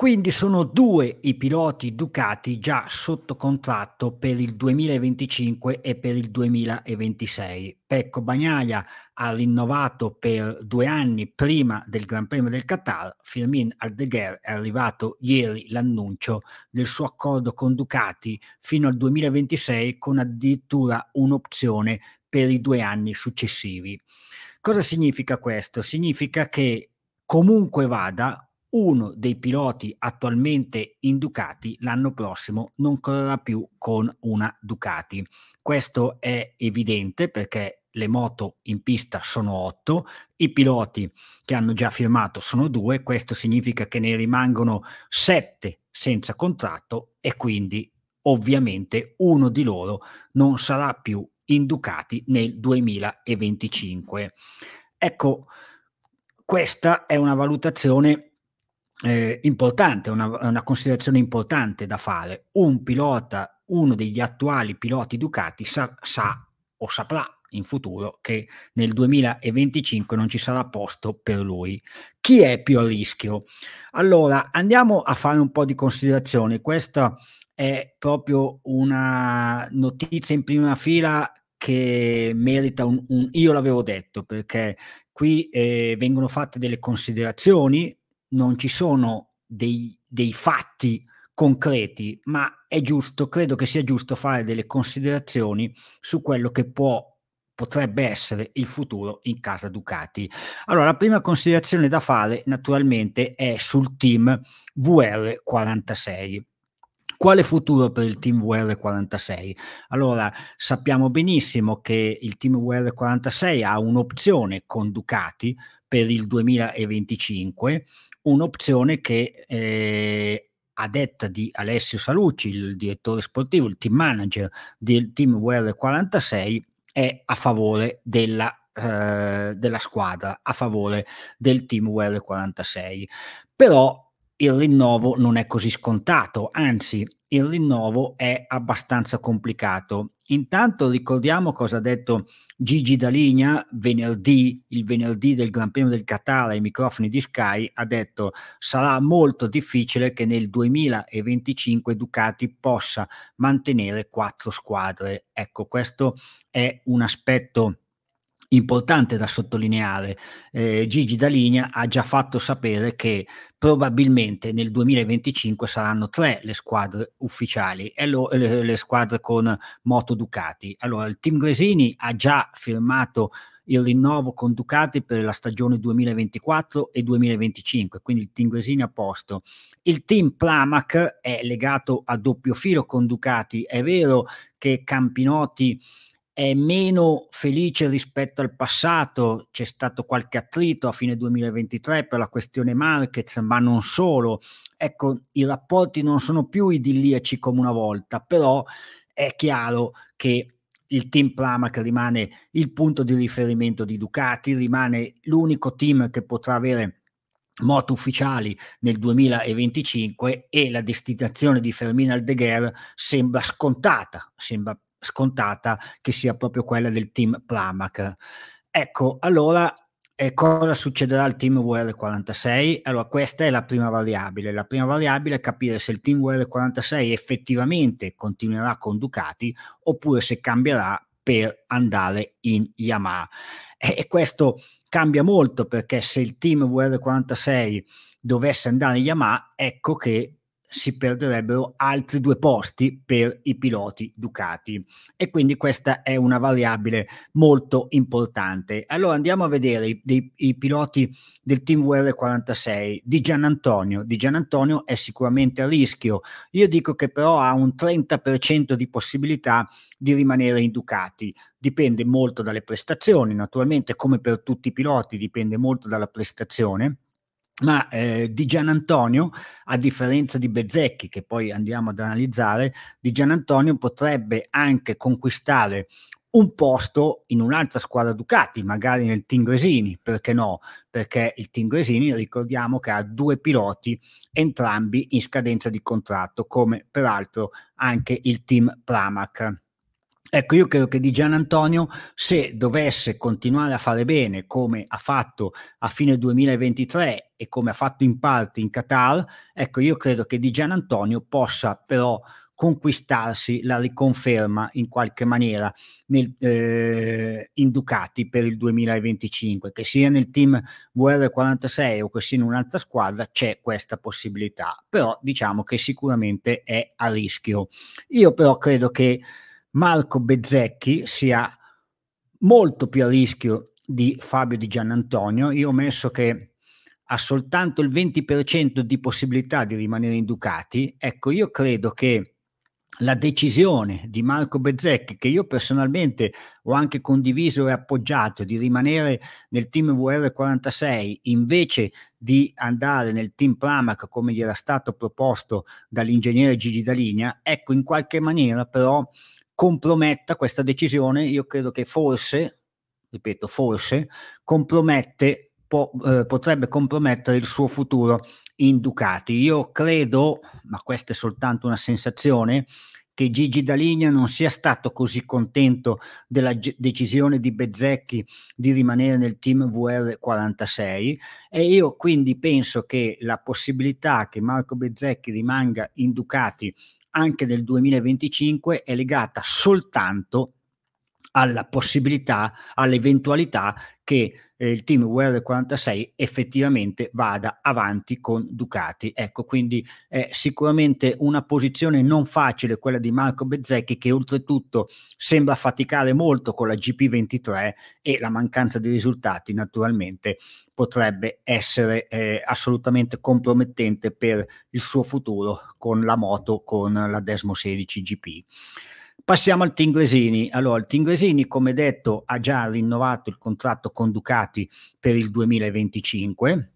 Quindi sono due i piloti Ducati già sotto contratto per il 2025 e per il 2026. Pecco Bagnaia ha rinnovato per due anni prima del Gran Premio del Qatar, Firmin Aldeguer è arrivato ieri l'annuncio del suo accordo con Ducati fino al 2026 con addirittura un'opzione per i due anni successivi. Cosa significa questo? Significa che comunque vada uno dei piloti attualmente in Ducati l'anno prossimo non correrà più con una Ducati. Questo è evidente perché le moto in pista sono otto, i piloti che hanno già firmato sono due, questo significa che ne rimangono sette senza contratto e quindi ovviamente uno di loro non sarà più in Ducati nel 2025. Ecco, questa è una valutazione eh, importante, una, una considerazione importante da fare. Un pilota, uno degli attuali piloti Ducati sa, sa o saprà in futuro che nel 2025 non ci sarà posto per lui. Chi è più a rischio? Allora andiamo a fare un po' di considerazioni. Questa è proprio una notizia in prima fila che merita un, un io l'avevo detto perché qui eh, vengono fatte delle considerazioni non ci sono dei, dei fatti concreti, ma è giusto, credo che sia giusto fare delle considerazioni su quello che può potrebbe essere il futuro in casa Ducati. Allora, la prima considerazione da fare naturalmente è sul team VR46. Quale futuro per il Team wr 46 Allora, sappiamo benissimo che il Team wr 46 ha un'opzione con Ducati per il 2025, un'opzione che eh, a detta di Alessio Salucci, il direttore sportivo, il team manager del Team wr 46 è a favore della eh, della squadra a favore del team wr 46 Però il rinnovo non è così scontato, anzi il rinnovo è abbastanza complicato. Intanto ricordiamo cosa ha detto Gigi Daligna venerdì, il venerdì del Gran Premio del Qatar ai microfoni di Sky, ha detto sarà molto difficile che nel 2025 Ducati possa mantenere quattro squadre. Ecco, questo è un aspetto importante importante da sottolineare, eh, Gigi Daligna ha già fatto sapere che probabilmente nel 2025 saranno tre le squadre ufficiali e lo, le, le, squadre con Moto Ducati. Allora, il team Gresini ha già firmato il rinnovo con Ducati per la stagione 2024 e 2025, quindi il team Gresini a posto. Il team Pramac è legato a doppio filo con Ducati, è vero che Campinotti è meno felice rispetto al passato, c'è stato qualche attrito a fine 2023 per la questione Marquez, ma non solo. Ecco, i rapporti non sono più idilliaci come una volta, però è chiaro che il team Pramac rimane il punto di riferimento di Ducati, rimane l'unico team che potrà avere moto ufficiali nel 2025 e la destinazione di Fermina Aldeguer sembra scontata, sembra scontata che sia proprio quella del team Pramac. Ecco, allora eh, cosa succederà al team VR46? Allora, questa è la prima variabile. La prima variabile è capire se il team VR46 effettivamente continuerà con Ducati oppure se cambierà per andare in Yamaha. E, e questo cambia molto perché se il team VR46 dovesse andare in Yamaha, ecco che si perderebbero altri due posti per i piloti Ducati e quindi questa è una variabile molto importante. Allora andiamo a vedere i, i, i piloti del Team WR46 di Antonio. Di Antonio è sicuramente a rischio, io dico che però ha un 30% di possibilità di rimanere in Ducati, dipende molto dalle prestazioni, naturalmente come per tutti i piloti dipende molto dalla prestazione ma eh, di Gian Antonio, a differenza di Bezzecchi, che poi andiamo ad analizzare, di Gian Antonio potrebbe anche conquistare un posto in un'altra squadra Ducati, magari nel Tingresini, perché no? Perché il Tingresini ricordiamo che ha due piloti entrambi in scadenza di contratto, come peraltro anche il team Pramac. Ecco, io credo che Di Gian Antonio, se dovesse continuare a fare bene come ha fatto a fine 2023 e come ha fatto in parte in Qatar, ecco, io credo che Di Gian Antonio possa però conquistarsi la riconferma in qualche maniera nel, eh, in Ducati per il 2025, che sia nel team VR46 o che sia in un'altra squadra c'è questa possibilità, però diciamo che sicuramente è a rischio. Io però credo che Marco Bezzecchi sia molto più a rischio di Fabio Di Giannantonio. Io ho messo che ha soltanto il 20% di possibilità di rimanere in Ducati. Ecco, io credo che la decisione di Marco Bezzecchi, che io personalmente ho anche condiviso e appoggiato, di rimanere nel team VR46 invece di andare nel team Pramac come gli era stato proposto dall'ingegnere Gigi Daligna, ecco in qualche maniera però comprometta questa decisione, io credo che forse, ripeto, forse compromette, po- eh, potrebbe compromettere il suo futuro in Ducati. Io credo, ma questa è soltanto una sensazione, che Gigi Daligna non sia stato così contento della ge- decisione di Bezzecchi di rimanere nel team VR46 e io quindi penso che la possibilità che Marco Bezzecchi rimanga in Ducati anche nel 2025 è legata soltanto alla possibilità, all'eventualità che eh, il team Wear 46 effettivamente vada avanti con Ducati. Ecco, quindi è sicuramente una posizione non facile quella di Marco Bezzecchi che oltretutto sembra faticare molto con la GP23 e la mancanza di risultati naturalmente potrebbe essere eh, assolutamente compromettente per il suo futuro con la moto, con la Desmo 16 GP. Passiamo al Tinglesini. Allora, il Tinglesini, come detto, ha già rinnovato il contratto con Ducati per il 2025.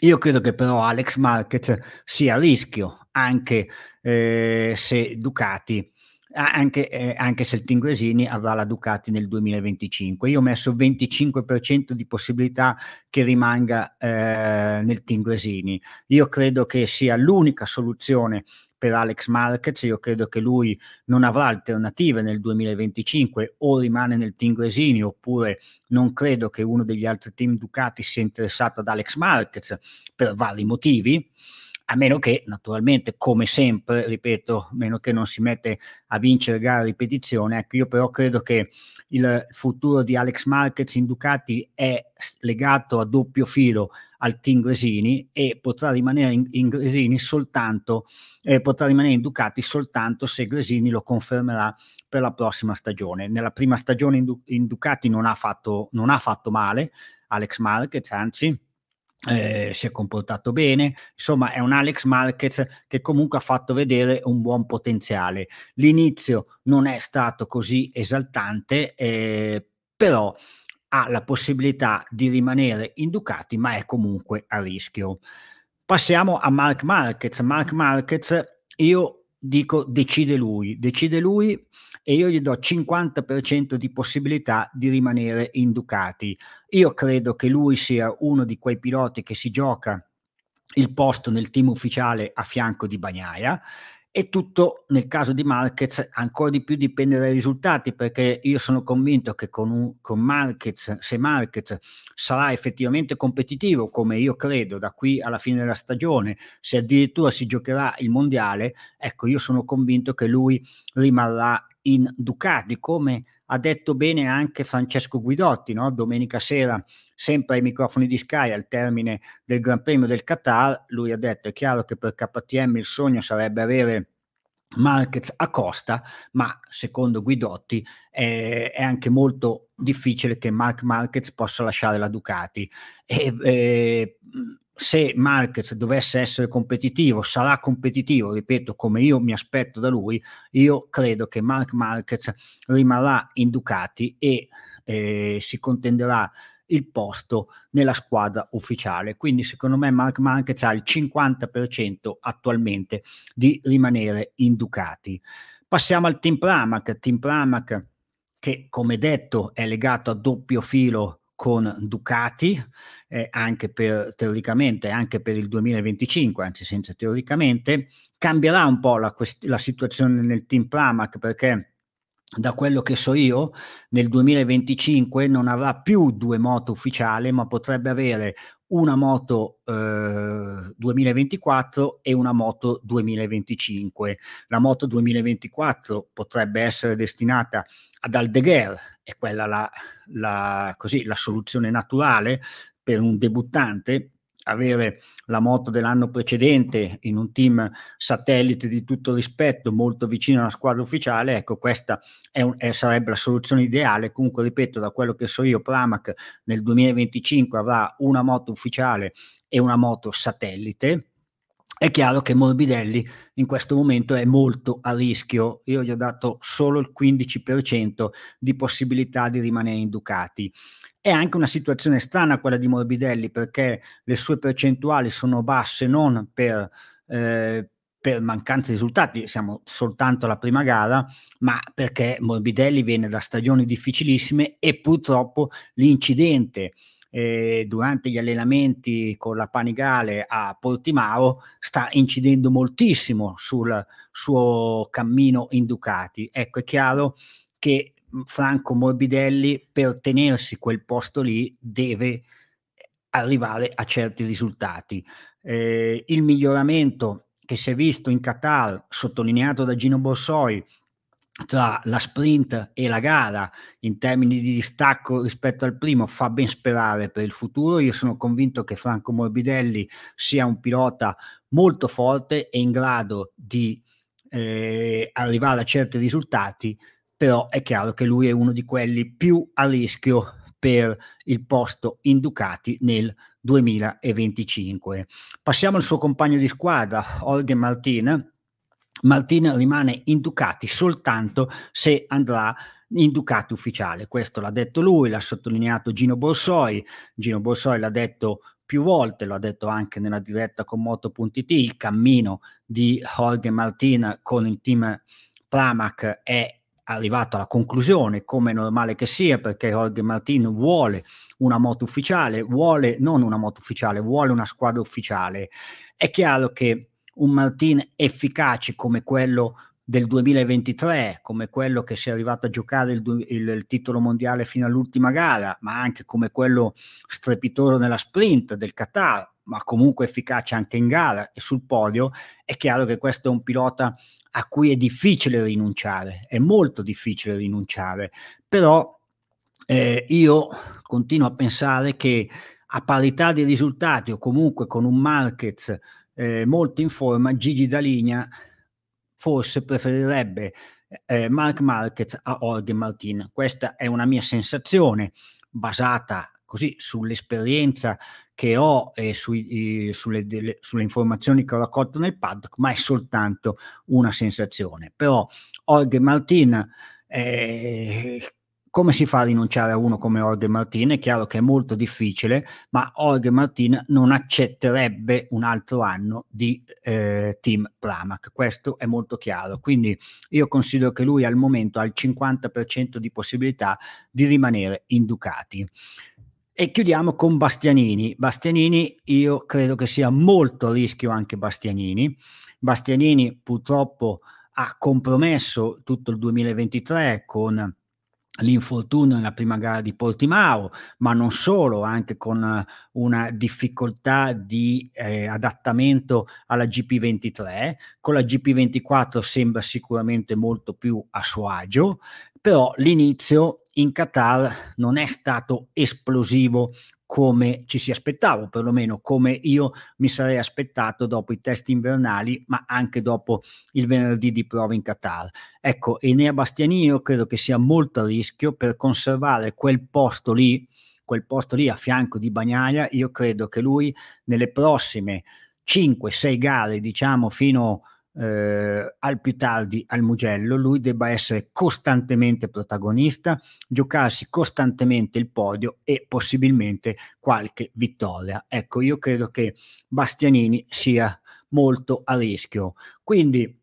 Io credo che però Alex Market sia a rischio, anche eh, se Ducati anche, eh, anche, se il Tinglesini avrà la Ducati nel 2025. Io ho messo 25% di possibilità che rimanga eh, nel Tinglesini. Io credo che sia l'unica soluzione per Alex Marquez, io credo che lui non avrà alternative nel 2025 o rimane nel team Gresini oppure non credo che uno degli altri team Ducati sia interessato ad Alex Marquez per vari motivi a meno che naturalmente come sempre, ripeto, a meno che non si mette a vincere gara ripetizione, ecco io però credo che il futuro di Alex Marquez in Ducati è legato a doppio filo al team Gresini e potrà rimanere in, in Gresini soltanto eh, potrà rimanere in Ducati soltanto se Gresini lo confermerà per la prossima stagione. Nella prima stagione in, in Ducati non ha fatto, non ha fatto male Alex Marquez, anzi eh, si è comportato bene, insomma è un Alex Marquez che comunque ha fatto vedere un buon potenziale. L'inizio non è stato così esaltante, eh, però ha la possibilità di rimanere in Ducati, ma è comunque a rischio. Passiamo a Mark Marquez. Mark Marquez, io dico decide lui, decide lui e io gli do 50% di possibilità di rimanere in Ducati. Io credo che lui sia uno di quei piloti che si gioca il posto nel team ufficiale a fianco di Bagnaia e tutto nel caso di Marquez ancora di più dipende dai risultati, perché io sono convinto che con, un, con Marquez, se Marquez sarà effettivamente competitivo, come io credo, da qui alla fine della stagione, se addirittura si giocherà il mondiale, ecco, io sono convinto che lui rimarrà in Ducati, come ha detto bene anche Francesco Guidotti, no? domenica sera, sempre ai microfoni di Sky, al termine del Gran Premio del Qatar, lui ha detto è chiaro che per KTM il sogno sarebbe avere Marquez a Costa, ma secondo Guidotti eh, è anche molto difficile che Mark Marquez possa lasciare la Ducati. E, eh, se Marquez dovesse essere competitivo, sarà competitivo, ripeto, come io mi aspetto da lui, io credo che Mark Marquez rimarrà in Ducati e eh, si contenderà il posto nella squadra ufficiale. Quindi secondo me Mark Marquez ha il 50% attualmente di rimanere in Ducati. Passiamo al Team Pramac, Team Pramac che come detto è legato a doppio filo con Ducati, eh, anche per, teoricamente, anche per il 2025, anzi senza teoricamente, cambierà un po' la, quest- la situazione nel team Pramac perché da quello che so io, nel 2025 non avrà più due moto ufficiali, ma potrebbe avere una moto eh, 2024 e una moto 2025. La moto 2024 potrebbe essere destinata ad Aldeguer, è quella la, la, così, la soluzione naturale per un debuttante avere la moto dell'anno precedente in un team satellite di tutto rispetto, molto vicino alla squadra ufficiale, ecco questa è un, è, eh, sarebbe la soluzione ideale. Comunque, ripeto, da quello che so io, Pramac nel 2025 avrà una moto ufficiale e una moto satellite, è chiaro che Morbidelli in questo momento è molto a rischio, io gli ho dato solo il 15% di possibilità di rimanere in Ducati. È anche una situazione strana quella di Morbidelli perché le sue percentuali sono basse non per, eh, per mancanza di risultati, siamo soltanto alla prima gara, ma perché Morbidelli viene da stagioni difficilissime e purtroppo l'incidente eh, durante gli allenamenti con la Panigale a Portimao sta incidendo moltissimo sul suo cammino in Ducati. Ecco, è chiaro che Franco Morbidelli per tenersi quel posto lì deve eh, arrivare a certi risultati. Eh, il miglioramento che si è visto in Qatar, sottolineato da Gino Borsoi, tra la sprint e la gara in termini di distacco rispetto al primo fa ben sperare per il futuro. Io sono convinto che Franco Morbidelli sia un pilota molto forte e in grado di eh, arrivare a certi risultati, però è chiaro che lui è uno di quelli più a rischio per il posto in Ducati nel 2025. Passiamo al suo compagno di squadra, Jorge Martin Martin rimane in Ducati soltanto se andrà in Ducati ufficiale. Questo l'ha detto lui, l'ha sottolineato Gino Borsoi. Gino Borsoi l'ha detto più volte, lo ha detto anche nella diretta con Moto.it, il cammino di Jorge Martin con il team Pramac è arrivato alla conclusione, come è normale che sia, perché Jorge Martin vuole una moto ufficiale, vuole non una moto ufficiale, vuole una squadra ufficiale. È chiaro che un Martin efficace come quello del 2023, come quello che si è arrivato a giocare il, il, il, titolo mondiale fino all'ultima gara, ma anche come quello strepitoso nella sprint del Qatar, ma comunque efficace anche in gara e sul podio, è chiaro che questo è un pilota a cui è difficile rinunciare, è molto difficile rinunciare, però eh, io continuo a pensare che a parità di risultati o comunque con un market eh, molto in forma, Gigi Daligna forse preferirebbe eh, eh Mark Marquez a Jorge Martin. Questa è una mia sensazione basata così sull'esperienza che ho e sui, eh, sulle, delle, sulle, informazioni che ho raccolto nel paddock, ma è soltanto una sensazione. Però Jorge Martin eh, come si fa a rinunciare a uno come Jorge Martin? È chiaro che è molto difficile, ma Jorge Martin non accetterebbe un altro anno di eh, team Pramac, questo è molto chiaro. Quindi io considero che lui al momento ha il 50% di possibilità di rimanere in Ducati. E chiudiamo con Bastianini. Bastianini, io credo che sia molto a rischio anche Bastianini. Bastianini purtroppo ha compromesso tutto il 2023 con l'infortunio nella prima gara di Portimao, ma non solo, anche con eh, una difficoltà di eh, adattamento alla GP23, con la GP24 sembra sicuramente molto più a suo agio, però l'inizio in Qatar non è stato esplosivo come ci si aspettava, o perlomeno come io mi sarei aspettato dopo i test invernali, ma anche dopo il venerdì di prova in Qatar. Ecco, Enea Bastiani, io credo che sia molto a rischio per conservare quel posto lì, quel posto lì a fianco di Bagnaia, io credo che lui nelle prossime 5-6 gare, diciamo fino a eh, al più tardi al Mugello, lui debba essere costantemente protagonista, giocarsi costantemente il podio e possibilmente qualche vittoria. Ecco, io credo che Bastianini sia molto a rischio. Quindi,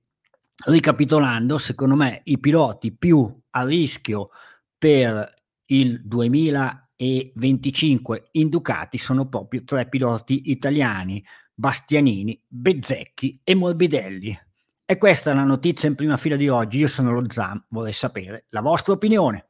ricapitolando, secondo me i piloti più a rischio per il 2025 in Ducati sono proprio tre piloti italiani, Bastianini, Bezzecchi e Morbidelli. E questa è la notizia in prima fila di oggi. Io sono lo Zam, vorrei sapere la vostra opinione.